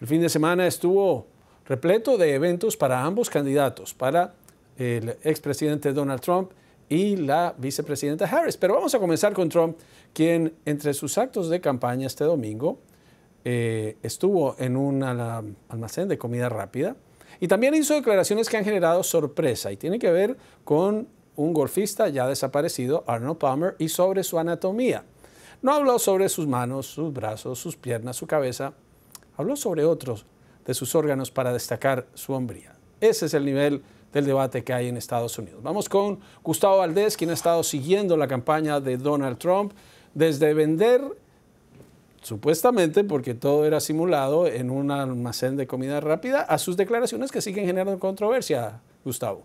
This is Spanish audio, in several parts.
El fin de semana estuvo repleto de eventos para ambos candidatos, para el expresidente Donald Trump y la vicepresidenta Harris. Pero vamos a comenzar con Trump, quien entre sus actos de campaña este domingo eh, estuvo en un almacén de comida rápida y también hizo declaraciones que han generado sorpresa y tiene que ver con un golfista ya desaparecido, Arnold Palmer, y sobre su anatomía. No habló sobre sus manos, sus brazos, sus piernas, su cabeza, habló sobre otros de sus órganos para destacar su hombría. Ese es el nivel del debate que hay en Estados Unidos. Vamos con Gustavo Valdés, quien ha estado siguiendo la campaña de Donald Trump desde vender, supuestamente, porque todo era simulado en un almacén de comida rápida, a sus declaraciones que siguen generando controversia, Gustavo.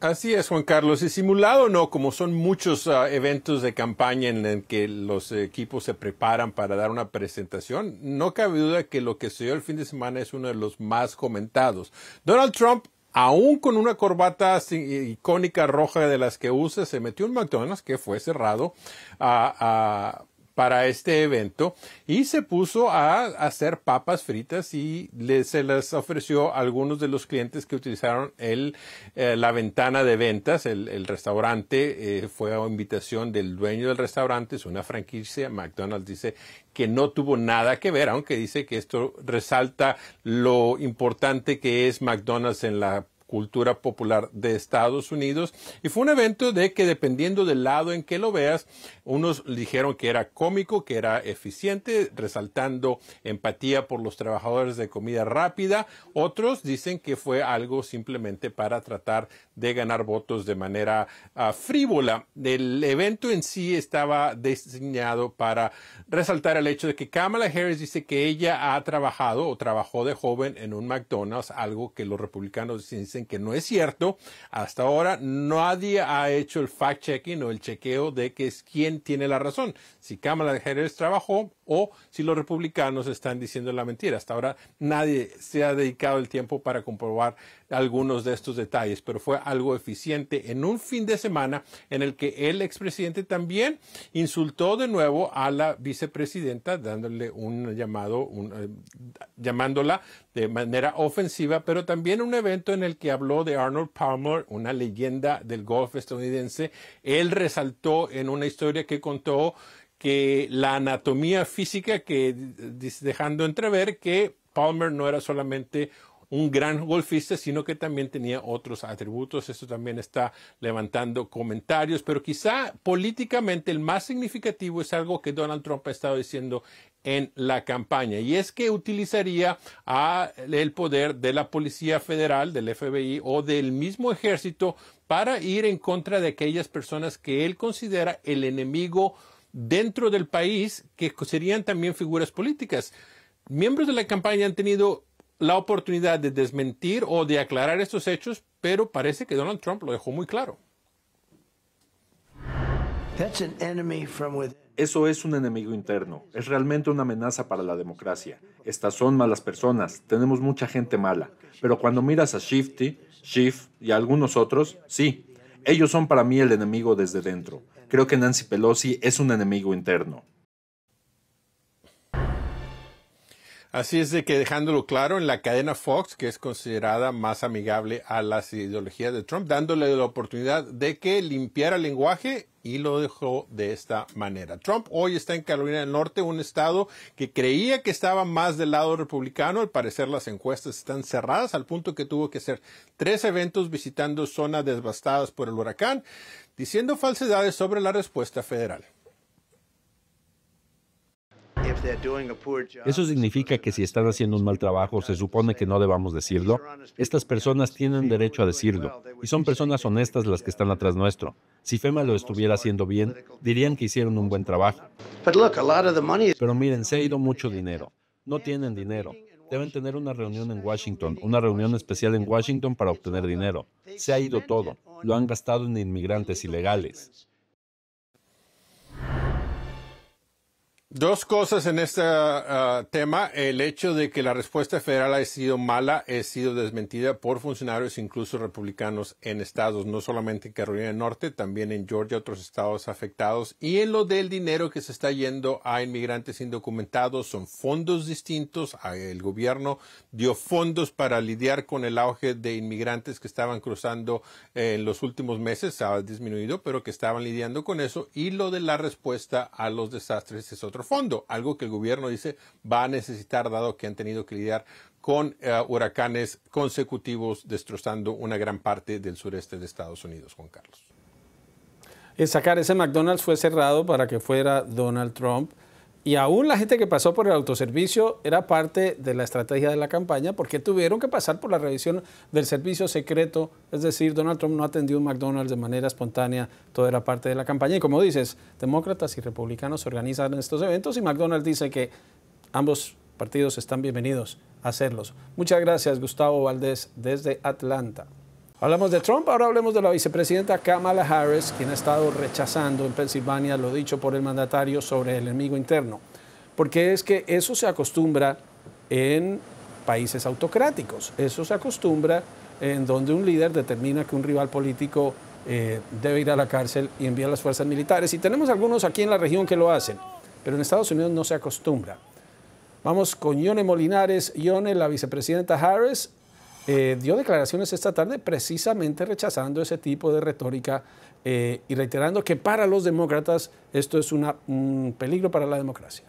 Así es, Juan Carlos. Y simulado o no, como son muchos ah, eventos de campaña en el que los equipos se preparan para dar una presentación, no cabe duda que lo que se dio el fin de semana es uno de los más comentados. Donald Trump, aún con una corbata icónica roja de las que usa, se metió en McDonald's que fue cerrado a para este evento y se puso a hacer papas fritas y se las ofreció a algunos de los clientes que utilizaron el, eh, la ventana de ventas. El, restaurante eh, fue a invitación del dueño del restaurante, es una franquicia. McDonald's dice que no tuvo nada que ver, aunque dice que esto resalta lo importante que es McDonald's en la cultura popular de Estados Unidos. Y fue un evento de que dependiendo del lado en que lo veas, unos dijeron que era cómico, que era eficiente, resaltando empatía por los trabajadores de comida rápida. Otros dicen que fue algo simplemente para tratar de ganar votos de manera ah, frívola. El evento en sí estaba diseñado para resaltar el hecho de que Kamala Harris dice que ella ha trabajado o trabajó de joven en un McDonald's, algo que los republicanos dicen que no es cierto. Hasta ahora nadie ha hecho el fact-checking o el chequeo de que es quien tiene la razón. Si Kamala Harris trabajó, o si los republicanos están diciendo la mentira. Hasta ahora nadie se ha dedicado el tiempo para comprobar algunos de estos detalles, pero fue algo eficiente en un fin de semana en el que el expresidente también insultó de nuevo a la vicepresidenta, dándole un llamado, eh, llamándola de manera ofensiva, pero también un evento en el que habló de Arnold Palmer, una leyenda del golf estadounidense. Él resaltó en una historia que contó que la anatomía física que dejando entrever que Palmer no era solamente un gran golfista, sino que también tenía otros atributos. Esto también está levantando comentarios, pero quizá políticamente el más significativo es algo que Donald Trump ha estado diciendo en la campaña y es que utilizaría el poder de la policía federal, del FBI o del mismo ejército para ir en contra de aquellas personas que él considera el enemigo dentro del país que serían también figuras políticas. Miembros de la campaña han tenido la oportunidad de desmentir o de aclarar estos hechos, pero parece que Donald Trump lo dejó muy claro. Eso es un enemigo interno, es realmente una amenaza para la democracia. Estas son malas personas, tenemos mucha gente mala, pero cuando miras a Shifty, Schiff y algunos otros, sí, ellos son para mí el enemigo desde dentro. Creo que Nancy Pelosi es un enemigo interno. Así es de que dejándolo claro, en la cadena Fox, que es considerada más amigable a las ideologías de Trump, dándole la oportunidad de que limpiara el lenguaje y lo dejó de esta manera. Trump hoy está en Carolina del Norte, un estado que creía que estaba más del lado republicano. Al parecer las encuestas están cerradas al punto que tuvo que hacer tres eventos visitando zonas devastadas por el huracán, diciendo falsedades sobre la respuesta federal. Eso significa que si están haciendo un mal trabajo, se supone que no debamos decirlo. Estas personas tienen derecho a decirlo, y son personas honestas las que están atrás nuestro. Si FEMA lo estuviera haciendo bien, dirían que hicieron un buen trabajo. Pero miren, se ha ido mucho dinero. No tienen dinero. Deben tener una reunión en Washington, una reunión especial en Washington para obtener dinero. Se ha ido todo. Lo han gastado en inmigrantes ilegales. Dos cosas en este ah, ah, tema. El hecho de que la respuesta federal ha sido mala, ha sido desmentida por funcionarios, incluso republicanos, en estados, no solamente en Carolina del Norte, también en Georgia, otros estados afectados. Y en lo del dinero que se está yendo a inmigrantes indocumentados, son fondos distintos. Ah, el gobierno dio fondos para lidiar con el auge de inmigrantes que estaban cruzando eh, en los últimos meses, ha disminuido, pero que estaban lidiando con eso. Y lo de la respuesta a los desastres es otro fondo, algo que el gobierno dice va a necesitar dado que han tenido que lidiar con eh, huracanes consecutivos destrozando una gran parte del sureste de Estados Unidos, Juan Carlos. sacar ese McDonald's fue cerrado para que fuera Donald Trump. Y aún la gente que pasó por el autoservicio era parte de la estrategia de la campaña porque tuvieron que pasar por la revisión del servicio secreto. Es decir, Donald Trump no atendió un McDonald's de manera espontánea, toda la parte de la campaña. Y como dices, demócratas y republicanos organizan estos eventos y McDonald's dice que ambos partidos están bienvenidos a hacerlos. Muchas gracias, Gustavo Valdés, desde Atlanta. Hablamos de Trump, ahora hablemos de la vicepresidenta Kamala Harris, quien ha estado rechazando en Pensilvania lo dicho por el mandatario sobre el enemigo interno, porque es que eso se acostumbra en países autocráticos, eso se acostumbra en donde un líder determina que un rival político eh, debe ir a la cárcel y envía las fuerzas militares, y tenemos algunos aquí en la región que lo hacen, pero en Estados Unidos no se acostumbra. Vamos con Ione Molinares. Ione, la vicepresidenta Harris, eh, dio declaraciones esta tarde precisamente rechazando ese tipo de retórica eh, y reiterando que para los demócratas esto es un peligro para la democracia.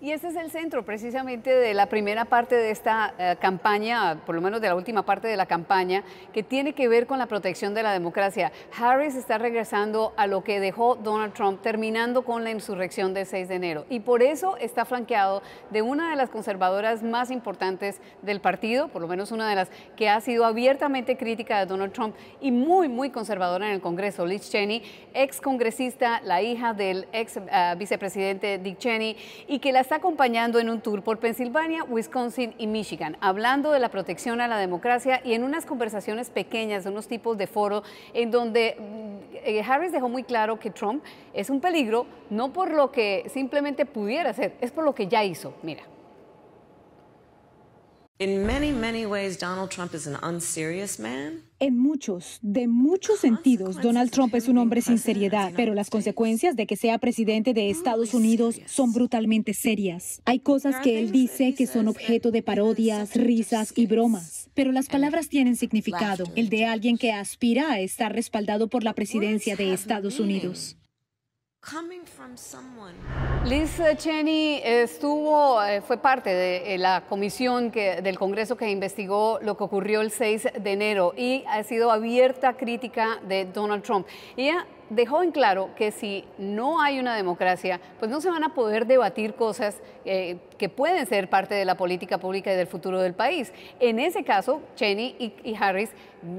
Y ese es el centro precisamente de la primera parte de esta eh, campaña, por lo menos de la última parte de la campaña, que tiene que ver con la protección de la democracia. Harris está regresando a lo que dejó Donald Trump terminando con la insurrección del 6 de enero. Y por eso está flanqueado de una de las conservadoras más importantes del partido, por lo menos una de las que ha sido abiertamente crítica de Donald Trump y muy, muy conservadora en el Congreso, Liz Cheney, ex congresista, la hija del ex eh, vicepresidente Dick Cheney, y que las está acompañando en un tour por Pensilvania, Wisconsin y Michigan, hablando de la protección a la democracia y en unas conversaciones pequeñas, unos tipos de foro, en donde mm, eh, Harris dejó muy claro que Trump es un peligro no por lo que simplemente pudiera hacer, es por lo que ya hizo. Mira. En muchos, de muchos sentidos, Donald Trump es un hombre sin seriedad, pero las consecuencias de que sea presidente de Estados Unidos son brutalmente serias. Hay cosas que él dice que son objeto de parodias, risas y bromas, pero las palabras tienen significado, el de alguien que aspira a estar respaldado por la presidencia de Estados Unidos coming from someone. Liz Cheney estuvo, eh, fue parte de eh, la comisión que, del Congreso que investigó lo que ocurrió el 6 de enero y ha sido abierta crítica de Donald Trump. Ella dejó en claro que si no hay una democracia, pues no se van a poder debatir cosas eh, que pueden ser parte de la política pública y del futuro del país. En ese caso, Cheney y Harris,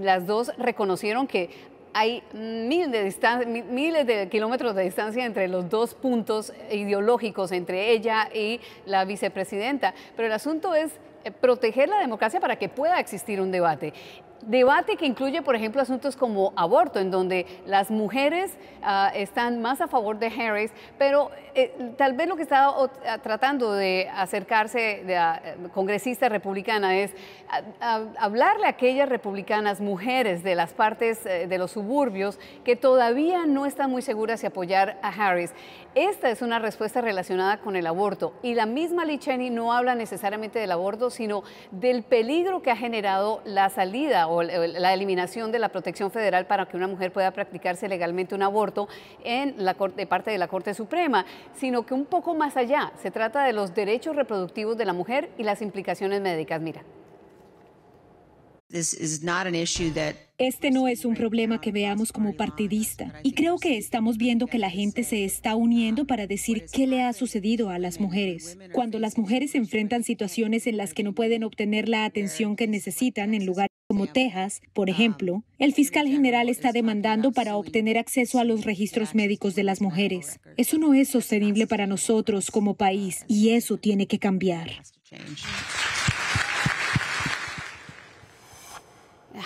las dos reconocieron que hay miles de, miles de kilómetros de distancia entre los dos puntos ideológicos, entre ella y la vicepresidenta. Pero el asunto es eh, proteger la democracia para que pueda existir un debate. Debate que incluye, por ejemplo, asuntos como aborto, en donde las mujeres ah, están más a favor de Harris, pero eh, tal vez lo que está ah, tratando de acercarse de la eh, congresista republicana es ah, hablarle a aquellas republicanas mujeres de las partes eh, de los suburbios que todavía no están muy seguras de apoyar a Harris. Esta es una respuesta relacionada con el aborto y la misma Lee no habla necesariamente del aborto, sino del peligro que ha generado la salida o la eliminación de la protección federal para que una mujer pueda practicarse legalmente un aborto en la parte de la Corte Suprema, sino que un poco más allá, se trata de los derechos reproductivos de la mujer y las implicaciones médicas. Mira. Este no es un problema que veamos como partidista y creo que estamos viendo que la gente se está uniendo para decir qué le ha sucedido a las mujeres. Cuando las mujeres enfrentan situaciones en las que no pueden obtener la atención que necesitan en lugar como Texas, por ah, ejemplo, el fiscal general está demandando para obtener acceso a los registros médicos de las mujeres. Eso no es sostenible para nosotros como país y eso tiene que cambiar.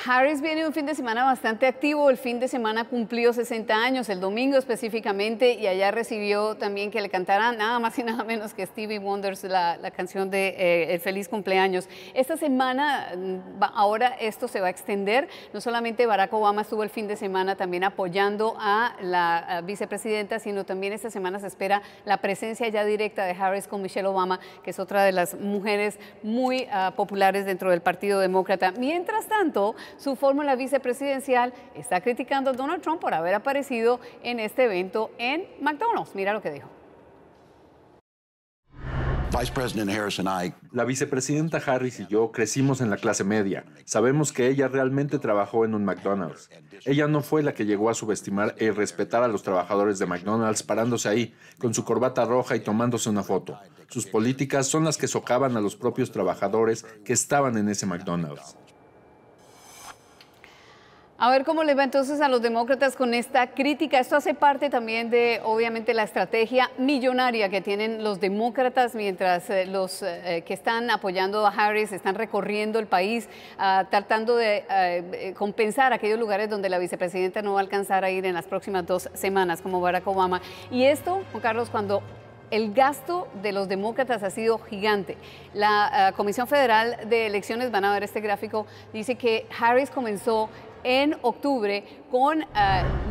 Harris viene un fin de semana bastante activo, el fin de semana cumplió 60 años, el domingo específicamente, y allá recibió también que le cantaran nada más y nada menos que Stevie Wonders la, canción de eh, El feliz cumpleaños. Esta semana, mm, ahora esto se va a extender, no solamente Barack Obama estuvo el fin de semana también apoyando a la vicepresidenta, sino también esta semana se espera la presencia ya directa de Harris con Michelle Obama, que es otra de las mujeres muy ah, populares dentro del Partido Demócrata. Mientras tanto, su fórmula vicepresidencial, está criticando a Donald Trump por haber aparecido en este evento en McDonald's. Mira lo que dijo. La vicepresidenta Harris y yo crecimos en la clase media. Sabemos que ella realmente trabajó en un McDonald's. Ella no fue la que llegó a subestimar y respetar a los trabajadores de McDonald's parándose ahí, con su corbata roja y tomándose una foto. Sus políticas son las que socavan a los propios trabajadores que estaban en ese McDonald's. A ver cómo le va entonces a los demócratas con esta crítica. Esto hace parte también de, obviamente, la estrategia millonaria que tienen los demócratas mientras eh, los eh, eh, que están apoyando a Harris están recorriendo el país, ah, tratando de compensar aquellos lugares donde la vicepresidenta no va a alcanzar a ir en las próximas dos semanas, como Barack Obama. Y esto, Juan Carlos, cuando el gasto de los demócratas ha sido gigante. La ah, Comisión Federal de Elecciones, van a ver este gráfico, dice que Harris comenzó en octubre con eh,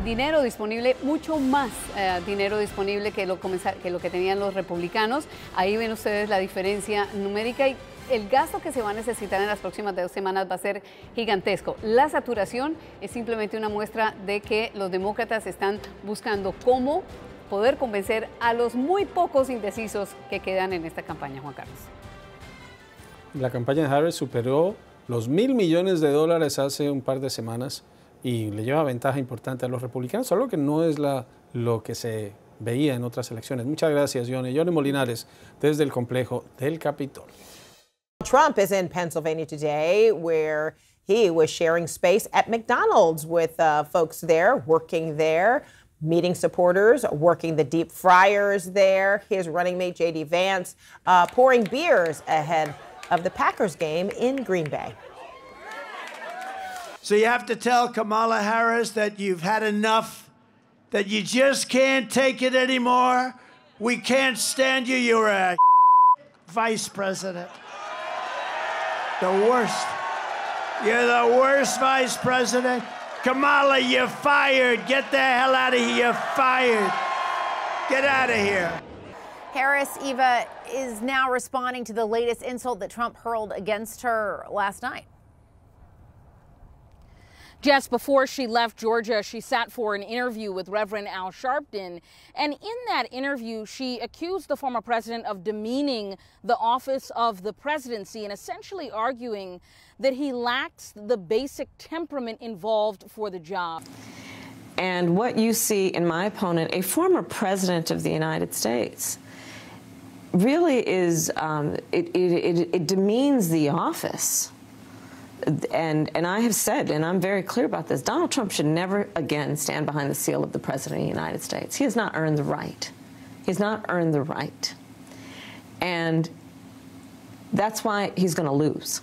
dinero disponible, mucho más eh, dinero disponible que lo, que lo que tenían los republicanos. Ahí ven ustedes la diferencia numérica y el gasto que se va a necesitar en las próximas dos semanas va a ser gigantesco. La saturación es simplemente una muestra de que los demócratas están buscando cómo poder convencer a los muy pocos indecisos que quedan en esta campaña, Juan Carlos. La campaña de Harris superó los mil millones de dólares hace un par de semanas y le lleva ventaja importante a los republicanos, algo que no es la, lo que se veía en otras elecciones. Muchas gracias, Johnny. Johnny Molinares, desde el complejo del Capitol. Trump is in Pennsylvania today, where he was sharing space at McDonald's with uh, folks there, working there, meeting supporters, working the deep fryers there. His running mate, J.D. Vance, uh, pouring beers ahead of the Packers game in Green Bay. So you have to tell Kamala Harris that you've had enough, that you just can't take it anymore. We can't stand you. You're a vice president. The worst. You're the worst vice president. Kamala, you're fired. Get the hell out of here. You're fired. Get out of here. Harris, Eva, is now responding to the latest insult that Trump hurled against her last night. Just before she left Georgia, she sat for an interview with Reverend Al Sharpton. And in that interview, she accused the former president of demeaning the office of the presidency and essentially arguing that he lacks the basic temperament involved for the job. And what you see in my opponent, a former president of the United States, really is um, it, it, it, it demeans the office and and I have said, and I'm very clear about this, Donald Trump should never again stand behind the seal of the President of the United States. He has not earned the right. He has not earned the right. And that's why he's going to lose.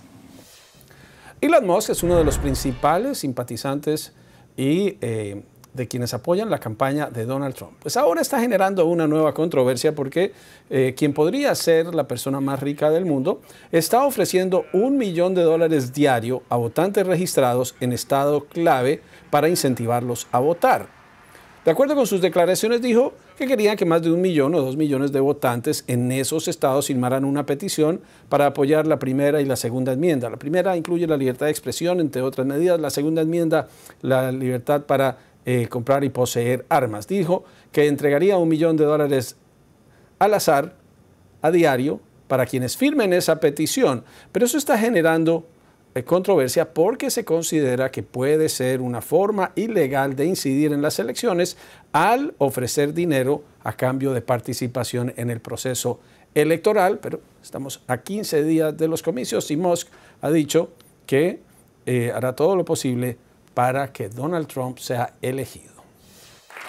Elon Musk es uno de los principales simpatizantes y eh, de quienes apoyan la campaña de Donald Trump. Pues ahora está generando una nueva controversia porque eh, quien podría ser la persona más rica del mundo está ofreciendo un millón de dólares diario a votantes registrados en estado clave para incentivarlos a votar. De acuerdo con sus declaraciones, dijo que querían que más de un millón o dos millones de votantes en esos estados firmaran una petición para apoyar la primera y la segunda enmienda. La primera incluye la libertad de expresión, entre otras medidas. La segunda enmienda, la libertad para eh, comprar y poseer armas. Dijo que entregaría un millón de dólares al azar, a diario, para quienes firmen esa petición. Pero eso está generando eh, controversia porque se considera que puede ser una forma ilegal de incidir en las elecciones al ofrecer dinero a cambio de participación en el proceso electoral, pero estamos a 15 días de los comicios y Musk ha dicho que eh, hará todo lo posible para que Donald Trump sea elegido.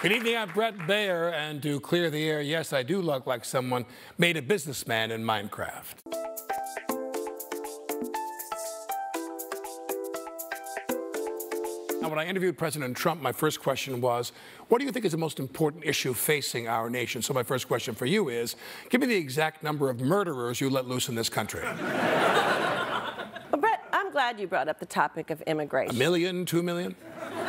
Good evening. I'm Brett Baer, and to clear the air, yes, I do look like someone made a businessman in Minecraft. Now, when I interviewed President Trump, my first question was, what do you think is the most important issue facing our nation? So my first question for you is, give me the exact number of murderers you let loose in this country. glad you brought up the topic of immigration. A million, two million?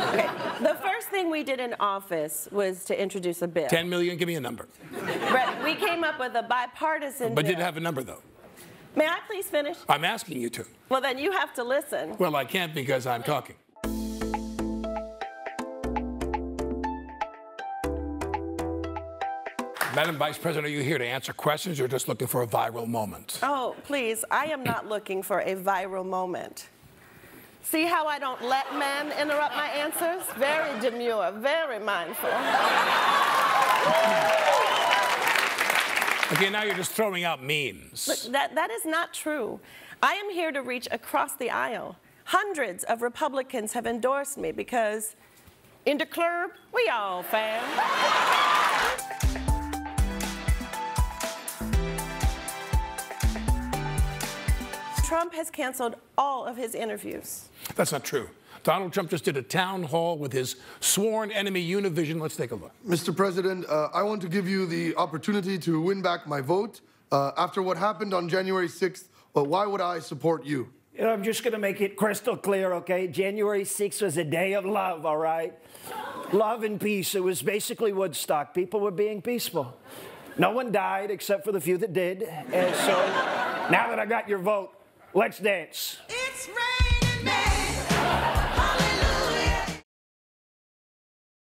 Okay. The first thing we did in office was to introduce a bill. Ten million, give me a number. Right. We came up with a bipartisan But bill. didn't have a number, though. May I please finish? I'm asking you to. Well, then you have to listen. Well, I can't because I'm talking. Madam Vice President, are you here to answer questions or just looking for a viral moment? Oh, please. I am not looking for a viral moment. See how I don't let men interrupt my answers? Very demure, very mindful. Okay, now you're just throwing out memes. Look, that, that is not true. I am here to reach across the aisle. Hundreds of Republicans have endorsed me because in the club, we all fam. Trump has canceled all of his interviews. That's not true. Donald Trump just did a town hall with his sworn enemy, Univision. Let's take a look. Mr. President, uh, I want to give you the opportunity to win back my vote. Uh, after what happened on January 6th, well, uh, why would I support you? you know, I'm just going to make it crystal clear, okay? January 6th was a day of love, all right? love and peace. It was basically Woodstock. People were being peaceful. No one died except for the few that did. And so now that I got your vote, Let's dance. It's rain.